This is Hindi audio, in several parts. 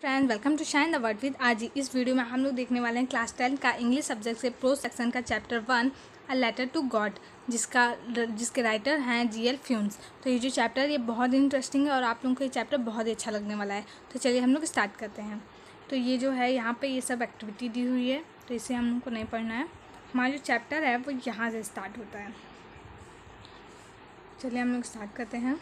Friend welcome to shine the word with आज इस वीडियो में हम लोग देखने वाले हैं क्लास टेन का इंग्लिश सब्जेक्ट से प्रो सेक्शन का chapter one a letter to God जिसका जिसके राइटर हैं जी एल फ्यून्स तो ये जो चैप्टर ये बहुत इंटरेस्टिंग है और आप लोगों को ये चैप्टर बहुत ही अच्छा लगने वाला है तो चलिए हम लोग स्टार्ट करते हैं तो ये जो है यहाँ पर ये सब एक्टिविटी दी हुई है तो इसे हम लोग को नहीं पढ़ना है हमारा जो चैप्टर है वो यहाँ से स्टार्ट होता है चलिए हम लोग स्टार्ट करते हैं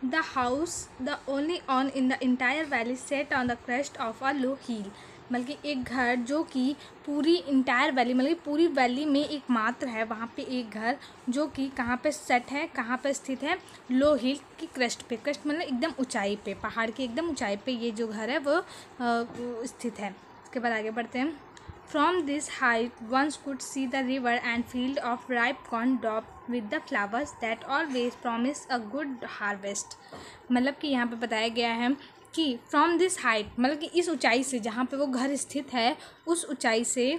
The house, the only on in the entire valley, set on the crest of a low hill. बल्कि एक घर जो कि पूरी इंटायर वैली मतलब पूरी वैली में एकमात्र है वहाँ पे एक घर जो कि कहाँ पे सेट है कहाँ पे स्थित है लो हिल की क्रस्ट पे क्रस्ट मतलब एकदम ऊंचाई पे पहाड़ की एकदम ऊंचाई पे ये जो घर है वो, आ, वो स्थित है उसके बाद आगे बढ़ते हैं from this height once could see the river and field of ripe corn dot with the flowers that always promise a good harvest मतलब कि यहाँ पे बताया गया है कि फ्रॉम दिस हाइट मतलब कि इस ऊंचाई से जहाँ पे वो घर स्थित है उस ऊंचाई से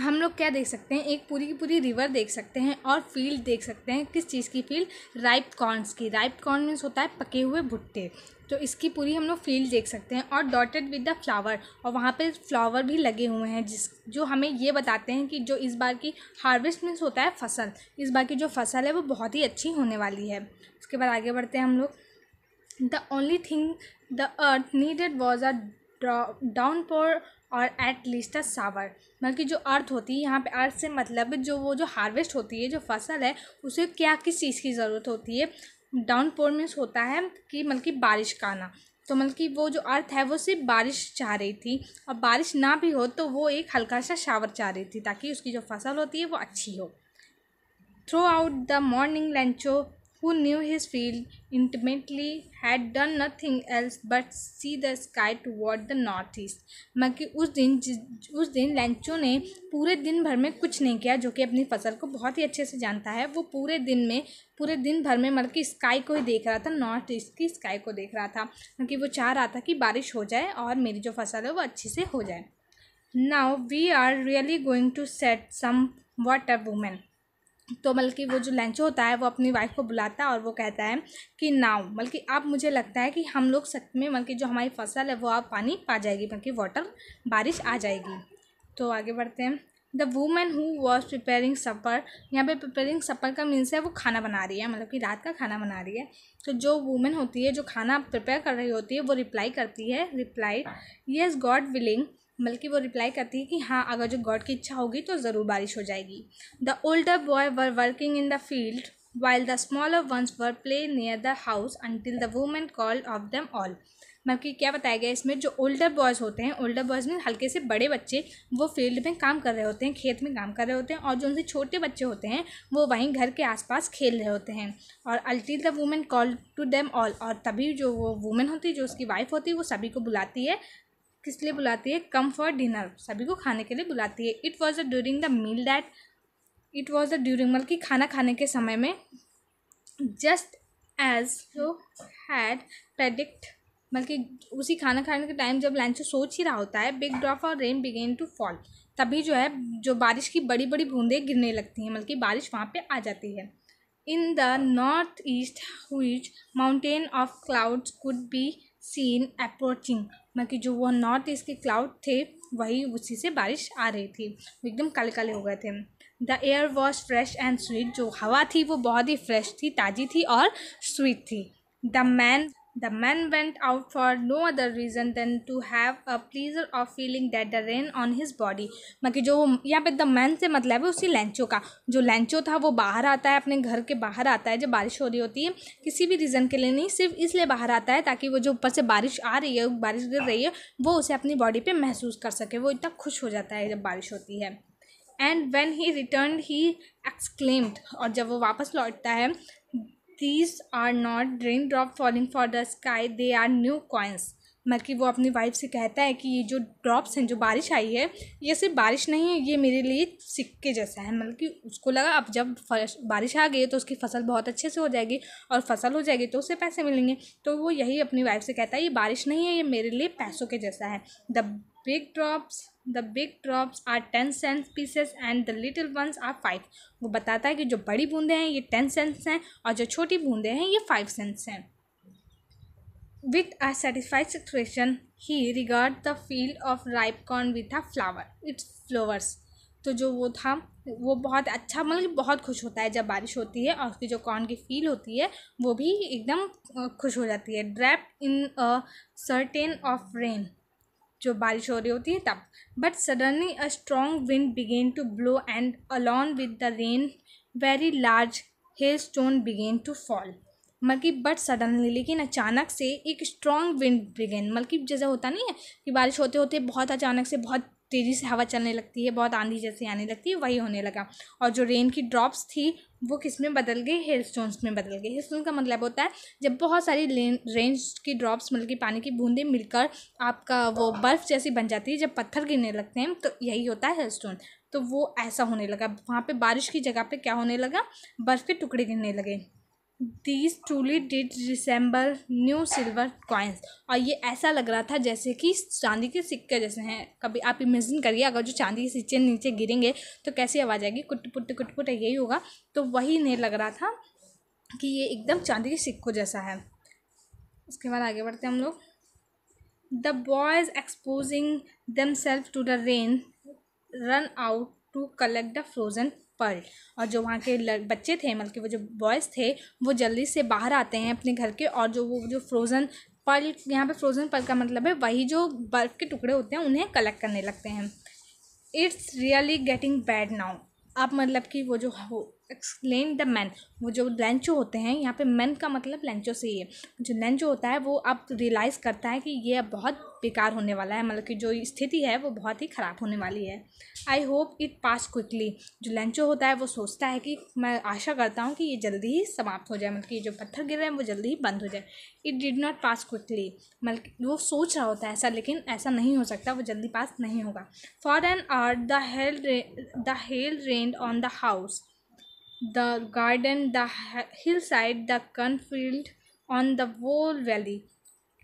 हम लोग क्या देख सकते हैं एक पूरी की पूरी रिवर देख सकते हैं और फील्ड देख सकते हैं किस चीज़ की फील्ड राइप कॉर्नस की राइप कॉर्न मीन्स होता है पके हुए भुट्टे तो इसकी पूरी हम लोग फील्ड देख सकते हैं और डॉटेड विद द फ्लावर और वहाँ पे फ्लावर भी लगे हुए हैं जिस जो हमें ये बताते हैं कि जो इस बार की हार्वेस्ट मीन्स होता है फसल इस बार की जो फसल है वो बहुत ही अच्छी होने वाली है उसके बाद आगे बढ़ते हैं हम लोग the only thing the earth needed was a downpour और एट लीस्ट अ सावर मतलब कि जो अर्थ होती है यहाँ पे अर्थ से मतलब जो वो जो हार्वेस्ट होती है जो फसल है उसे क्या किस चीज़ की ज़रूरत होती है डाउन पोर मीन्स होता है कि मतलब कि बारिश का आना तो मतलब कि वो जो अर्थ है वो सिर्फ बारिश चाह रही थी और बारिश ना भी हो तो वो एक हल्का सा शावर चाह रही थी ताकि उसकी जो फसल होती है वो अच्छी हो throughout the morning Lencho who knew his field intimately, had done nothing else but see the sky toward the northeast. मगर उस दिन उस दिन लैंचो ने पूरे दिन भर में कुछ नहीं किया जो कि अपनी फसल को बहुत ही अच्छे से जानता है वो पूरे दिन में पूरे दिन भर में मतलब कि स्काई को ही देख रहा था नॉर्थ ईस्ट की स्काई को देख रहा था क्योंकि वो चाह रहा था कि बारिश हो जाए और मेरी जो फसल है वो अच्छे से हो जाए now we are really going to set some water women तो बल्कि मतलब वो जो लंच होता है वो अपनी वाइफ को बुलाता है और वो कहता है कि नाव बल्कि मतलब अब मुझे लगता है कि हम लोग सच में बल्कि मतलब जो हमारी फसल है वो अब पानी पा जाएगी बल्कि वाटर बारिश आ जाएगी तो आगे बढ़ते हैं the women who was preparing supper यहाँ पे प्रिपेयरिंग सपर का मीन्स है वो खाना बना रही है मतलब कि रात का खाना बना रही है तो जो वूमेन होती है जो खाना प्रिपेयर कर रही होती है वो रिप्लाई करती है रिप्लाई येस गॉड विलिंग बल्कि वो रिप्लाई करती है कि हाँ अगर जो गॉड की इच्छा होगी तो ज़रूर बारिश हो जाएगी the older boy were working in the field while the smaller ones were play near the house until the women call off them all मतलब क्या बताया गया इसमें जो ओल्डर बॉयज़ होते हैं ओल्डर बॉयज़ में हल्के से बड़े बच्चे वो फील्ड में काम कर रहे होते हैं खेत में काम कर रहे होते हैं और जो उनसे छोटे बच्चे होते हैं वो वहीं घर के आसपास खेल रहे होते हैं और अल्टी the women call to them all और तभी जो वो वुमेन होती है जो उसकी वाइफ होती है वो सभी को बुलाती है किस लिए बुलाती है कम फॉर डिनर सभी को खाने के लिए बुलाती है it was a during the meal that it was a during मतलब कि खाना खाने के समय में just as you had predict कि उसी खाना खाने के टाइम जब लंच सोच ही रहा होता है बिग ड्रॉप और रेन बिगेन टू फॉल तभी जो है जो बारिश की बड़ी बड़ी बूंदें गिरने लगती हैं बल्कि मतलब बारिश वहाँ पे आ जाती है in the north east huge mountain of clouds could be seen approaching बाकी जो वह नॉर्थ ईस्ट के क्लाउड थे वही उसी से बारिश आ रही थी एकदम काले काले हो गए थे the air was fresh and sweet जो हवा थी वो बहुत ही फ्रेश थी ताज़ी थी और स्वीट थी the man The man went out for no other reason than to have a pleasure of feeling that the rain on his body बाकी जो यहाँ पे द मैन से मतलब है उसी लैंचो का जो लैंचो था वो बाहर आता है अपने घर के बाहर आता है जब बारिश हो रही होती है किसी भी रीज़न के लिए नहीं सिर्फ इसलिए बाहर आता है ताकि वो जो ऊपर से बारिश आ रही है बारिश गिर रही है वो उसे अपनी बॉडी पे महसूस कर सके वो इतना खुश हो जाता है जब बारिश होती है and when he return he exclaimed और जब वो वापस लौटता है these are not rain drop falling for the sky they are new coins बल्कि मतलब वो अपनी वाइफ से कहता है कि ये जो ड्रॉप्स हैं जो बारिश आई है ये सिर्फ बारिश नहीं है ये मेरे लिए सिक्के जैसा है मतलब कि उसको लगा अब जब बारिश आ गई तो उसकी फसल बहुत अच्छे से हो जाएगी और फसल हो जाएगी तो उसे पैसे मिलेंगे तो वो यही अपनी वाइफ से कहता है ये बारिश नहीं है ये मेरे लिए पैसों के जैसा है the big drops the big drops are ten cents pieces and the little ones are five वो बताता है कि जो बड़ी बूंदें हैं ये टेन सेंस हैं और जो छोटी बूंदें हैं ये फाइव सेंस हैं with a satisfied situation he regard the field of ripe corn with a flower its flowers तो जो वो था वो बहुत अच्छा मतलब बहुत खुश होता है जब बारिश होती है और उसकी जो कॉर्न की फील होती है वो भी एकदम खुश हो जाती है drape in certain of rain जो बारिश हो रही होती है तब but suddenly a strong wind began to blow and along with the rain very large hail stone began to fall मतलब कि बट सडनली लेकिन अचानक से एक स्ट्रॉन्ग विंड बिगेन मतलब कि जैसे होता नहीं है कि बारिश होते होते बहुत अचानक से बहुत तेज़ी से हवा चलने लगती है बहुत आंधी जैसी आने लगती है वही होने लगा और जो रेन की ड्रॉप्स थी वो किस में बदल गई हेल स्टोन्स में बदल गई हेल स्टोन का मतलब होता है जब बहुत सारी रेंज की ड्रॉप्स मतलब कि पानी की बूंदें मिलकर आपका वो बर्फ़ जैसी बन जाती है जब पत्थर गिरने लगते हैं तो यही होता है हेल स्टोन तो वो ऐसा होने लगा वहाँ पर बारिश की जगह पर क्या होने लगा बर्फ़ के टुकड़े गिरने लगे these truly did resemble new silver coins और ये ऐसा लग रहा था जैसे कि चांदी के सिक्के जैसे हैं कभी आप इमेजिन करिए अगर जो चांदी के सिक्के नीचे गिरेंगे तो कैसी आवाज़ आएगी कुट पुट कुट पुट यही होगा तो वही नहीं लग रहा था कि ये एकदम चांदी के सिक्कों जैसा है उसके बाद आगे बढ़ते हम लोग the boys exposing them self to the rain run out to collect the frozen pearl और जो वहाँ के बच्चे थे मतलब कि वो जो बॉयज़ थे वो जल्दी से बाहर आते हैं अपने घर के और जो वो जो फ्रोज़न पर्ल यहाँ पे फ्रोज़न पर्ल का मतलब है वही जो बर्फ़ के टुकड़े होते हैं उन्हें कलेक्ट करने लगते हैं it's really getting bad now अब मतलब कि वो जो एक्सप्लेन द मैन वो जो लेंचो होते हैं यहाँ पे मैन का मतलब लेंचो से ही है जो लेंचो होता है वो अब रियलाइज़ करता है कि ये अब बहुत बेकार होने वाला है मतलब कि जो स्थिति है वो बहुत ही ख़राब होने वाली है I hope it pass quickly जो लेंचो होता है वो सोचता है कि मैं आशा करता हूँ कि ये जल्दी ही समाप्त हो जाए मतलब कि जो पत्थर गिर रहे हैं वो जल्दी ही बंद हो जाए it did not pass quickly मतलब वो सोच रहा होता है ऐसा लेकिन ऐसा नहीं हो सकता वो जल्दी पास नहीं होगा for an hour the hail the hail rained on the house the garden, the hillside, the cornfield, on the whole valley.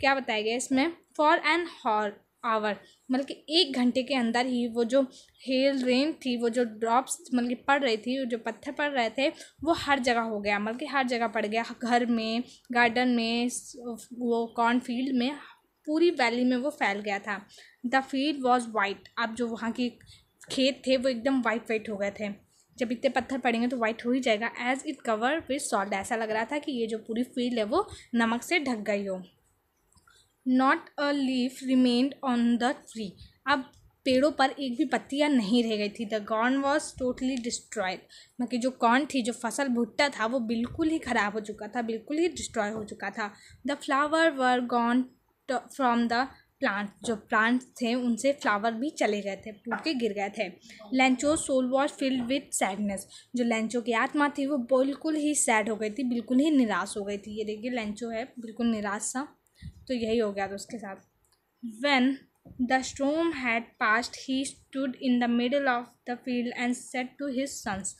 क्या बताया गया इसमें फॉर एन हॉर आवर मतलब कि एक घंटे के अंदर ही वो जो हेल रेन थी वो जो ड्रॉप्स मतलब कि पड़ रही थी जो पत्थर पड़ रहे थे वो हर जगह हो गया मतलब कि हर जगह पड़ गया घर में गार्डन में वो कॉर्नफील्ड में पूरी वैली में वो फैल गया था द फील्ड वॉज वाइट अब जो वहाँ के खेत थे वो एकदम वाइट वाइट हो गए थे जब इतने पत्थर पड़ेंगे तो वाइट हो ही जाएगा as it cover with salt ऐसा लग रहा था कि ये जो पूरी फील्ड है वो नमक से ढक गई हो not a leaf remained on the tree अब पेड़ों पर एक भी पत्तियाँ नहीं रह गई थी the corn was totally destroyed बाकी जो कॉर्न थी जो फसल भुट्टा था वो बिल्कुल ही ख़राब हो चुका था बिल्कुल ही डिस्ट्रॉय हो चुका था the flower were gone from the plant जो प्लांट्स थे उनसे फ्लावर भी चले गए थे टूट के गिर गए थे Lencho soul was filled with sadness जो लेंचो की आत्मा थी वो बिल्कुल ही सैड हो गई थी बिल्कुल ही निराश हो गई थी ये देखिए लेंचो है बिल्कुल निराश सा तो यही हो गया था उसके साथ when the storm had passed he stood in the middle of the field and said to his sons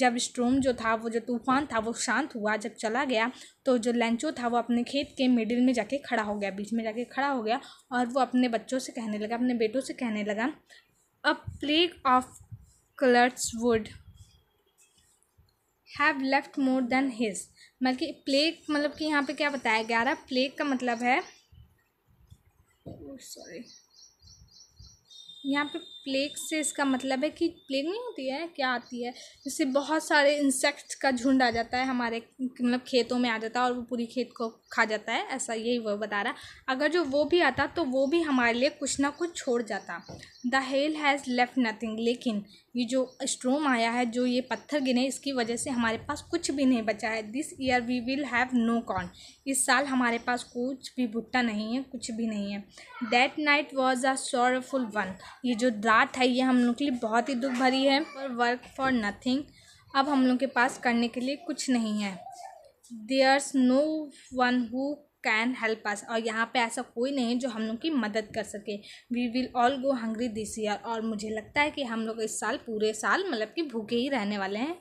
जब स्ट्रोम जो था वो जो तूफान था वो शांत हुआ जब चला गया तो जो लेंचो था वो अपने खेत के मिडिल में जाके खड़ा हो गया बीच में जाके खड़ा हो गया और वो अपने बच्चों से कहने लगा अपने बेटों से कहने लगा a plague of colours would have left more than his मतलब कि प्लेग मतलब कि यहाँ पे क्या बताया गया रहा प्लेग का मतलब है सॉरी oh, यहाँ पे प्लेग से इसका मतलब है कि प्लेग नहीं होती है क्या आती है जिससे बहुत सारे इंसेक्ट्स का झुंड आ जाता है हमारे मतलब खेतों में आ जाता है और वो पूरी खेत को खा जाता है ऐसा यही वो बता रहा अगर जो वो भी आता तो वो भी हमारे लिए कुछ ना कुछ छोड़ जाता the hail has left nothing लेकिन ये जो स्ट्रोम आया है जो ये पत्थर गिने इसकी वजह से हमारे पास कुछ भी नहीं बचा है this year we will have no corn इस साल हमारे पास कुछ भी भुट्टा नहीं है कुछ भी नहीं है that night was a sorrowful one ये जो रात है ये हम लोग के लिए बहुत ही दुख भरी है और वर्क फॉर नथिंग अब हम लोग के पास करने के लिए कुछ नहीं है there's no one who can help us और यहाँ पे ऐसा कोई नहीं जो हम लोग की मदद कर सके we will all go hungry this year और मुझे लगता है कि हम लोग इस साल पूरे साल मतलब कि भूखे ही रहने वाले हैं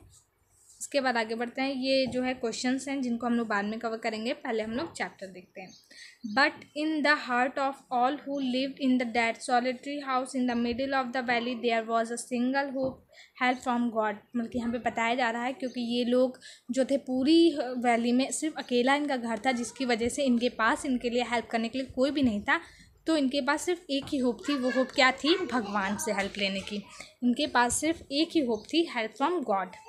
इसके बाद आगे बढ़ते हैं ये जो है क्वेश्चन हैं जिनको हम लोग बाद में कवर करेंगे पहले हम लोग चैप्टर देखते हैं but in the heart of all who lived in the that solitary house in the middle of the valley there was a single hope help from God मतलब कि यहाँ पे बताया जा रहा है क्योंकि ये लोग जो थे पूरी वैली में सिर्फ अकेला इनका घर था जिसकी वजह से इनके पास इनके लिए हेल्प करने के लिए कोई भी नहीं था तो इनके पास सिर्फ एक ही होप थी वो होप क्या थी भगवान से हेल्प लेने की इनके पास सिर्फ एक ही होप थी help from God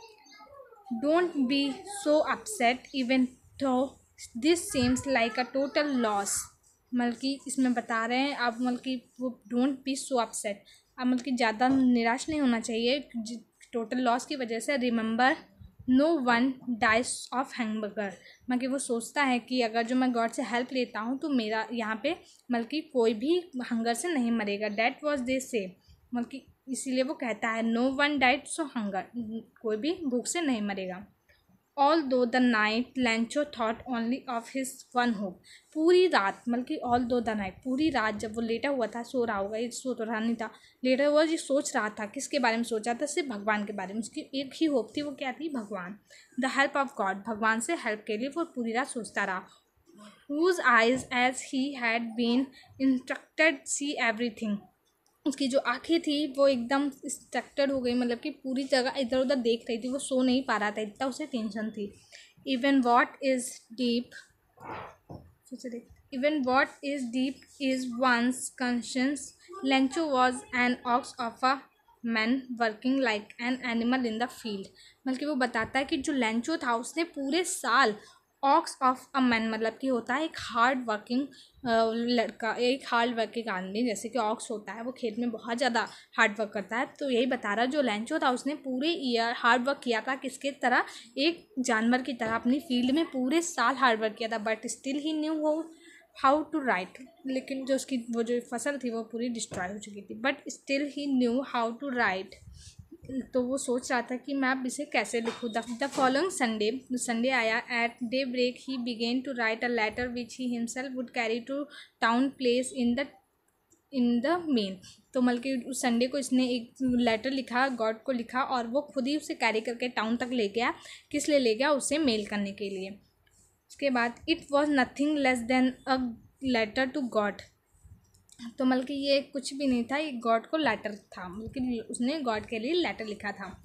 don't be so upset even though this seems like a total loss मतलब कि इसमें बता रहे हैं आप मतलब कि वो डोंट बी सो अपसेट आप मतलब कि ज़्यादा निराश नहीं होना चाहिए टोटल लॉस की वजह से remember no one dies of हैंगबगर मतलब कि वो सोचता है कि अगर जो मैं गॉड से हेल्प लेता हूँ तो मेरा यहाँ पे मतलब कि कोई भी हंगर से नहीं मरेगा डैट वॉज दे से मतलब कि इसीलिए वो कहता है no one died so hunger कोई भी भूख से नहीं मरेगा all though the night Lencho thought only of his one hope पूरी रात मतलब कि ऑल दो द नाइट पूरी रात जब वो लेटा हुआ था सो रहा होगा ये सो तो रहा नहीं था लेटा हुआ ये सोच रहा था किसके बारे में सोचा था सिर्फ भगवान के बारे में उसकी एक ही होप थी वो क्या थी भगवान द हेल्प ऑफ गॉड भगवान से हेल्प के लिए वो पूरी रात सोचता रहा whose eyes as he had been instructed see everything उसकी जो आँखें थी वो एकदम स्ट्रक्चर्ड हो गई मतलब कि पूरी जगह इधर उधर देख रही थी वो सो नहीं पा रहा था इतना उसे टेंशन थी even what is deep even what is deep is once conscience Lencho was an ox of a man working like an animal in the field बल्कि वो बताता है कि जो लेंचो था उसने पूरे साल ऑक्स ऑफ अ मैन मतलब कि होता है एक हार्ड वर्किंग लड़का एक हार्ड वर्किंग आदमी जैसे कि ऑक्स होता है वो खेत में बहुत ज़्यादा हार्ड वर्क करता है तो यही बता रहा जो लैंचो था उसने पूरे ईयर हार्ड वर्क किया था किसके तरह एक जानवर की तरह अपनी फील्ड में पूरे साल हार्ड वर्क किया था but still he knew how how to write लेकिन जो उसकी वो जो फसल थी वो पूरी डिस्ट्रॉय हो चुकी थी but still he knew how to write तो वो सोच रहा था कि मैं अब इसे कैसे लिखूँ the the following Sunday Sunday आया at daybreak he began to write a letter which he himself would carry to town place in the in the main तो बल्कि उस संडे को इसने एक लेटर लिखा गॉड को लिखा और वो खुद ही उसे कैरी करके टाउन तक ले गया किस लिए ले गया उसे मेल करने के लिए उसके बाद it was nothing less than a letter to God तो मतलब कि ये कुछ भी नहीं था ये गॉड को लेटर था मतलब कि उसने गॉड के लिए लेटर लिखा था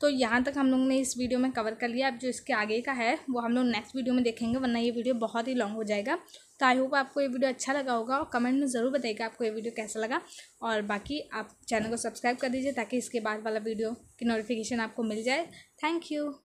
तो यहाँ तक हम लोग ने इस वीडियो में कवर कर लिया अब जो इसके आगे का है वो हम लोग नेक्स्ट वीडियो में देखेंगे वरना ये वीडियो बहुत ही लॉन्ग हो जाएगा तो आई होप आपको ये वीडियो अच्छा लगा होगा और कमेंट में ज़रूर बताइएगा आपको ये वीडियो कैसा लगा और बाकी आप चैनल को सब्सक्राइब कर दीजिए ताकि इसके बाद वाला वीडियो की नोटिफिकेशन आपको मिल जाए थैंक यू